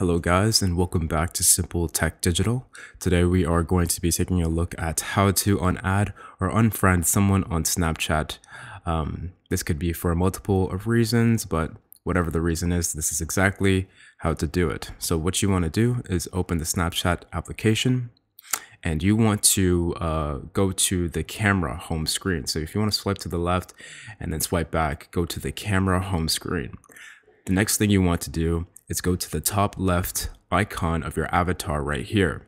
Hello guys and welcome back to Simple Tech Digital. Today we are going to be taking a look at how to unadd or unfriend someone on Snapchat. Um, this could be for multiple of reasons, but whatever the reason is, this is exactly how to do it. So what you want to do is open the Snapchat application and you want to uh, go to the camera home screen. So if you want to swipe to the left and then swipe back, go to the camera home screen. The next thing you want to do is go to the top left icon of your avatar right here.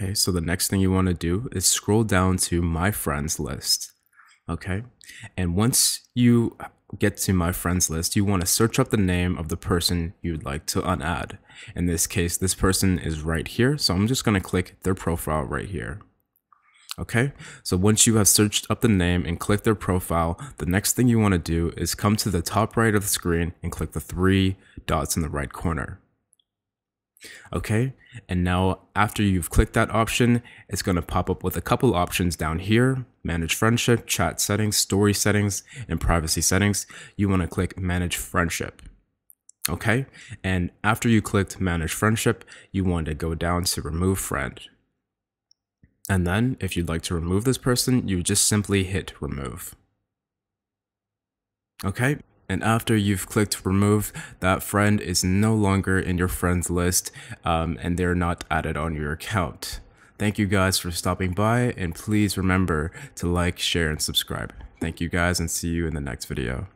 Okay, so the next thing you want to do is scroll down to my friends list. Okay, and once you get to my friends list, you want to search up the name of the person you'd like to unadd. In this case, this person is right here, so I'm just going to click their profile right here. Okay, so once you have searched up the name and click their profile, the next thing you want to do is come to the top right of the screen and click the three dots in the right corner. Okay, and now after you've clicked that option, it's going to pop up with a couple options down here manage friendship, chat settings, story settings, and privacy settings. You want to click manage friendship. Okay, and after you clicked manage friendship, you want to go down to remove friend. And then, if you'd like to remove this person, you just simply hit remove. Okay, and after you've clicked remove, that friend is no longer in your friends list um, and they're not added on your account. Thank you guys for stopping by and please remember to like, share, and subscribe. Thank you guys and see you in the next video.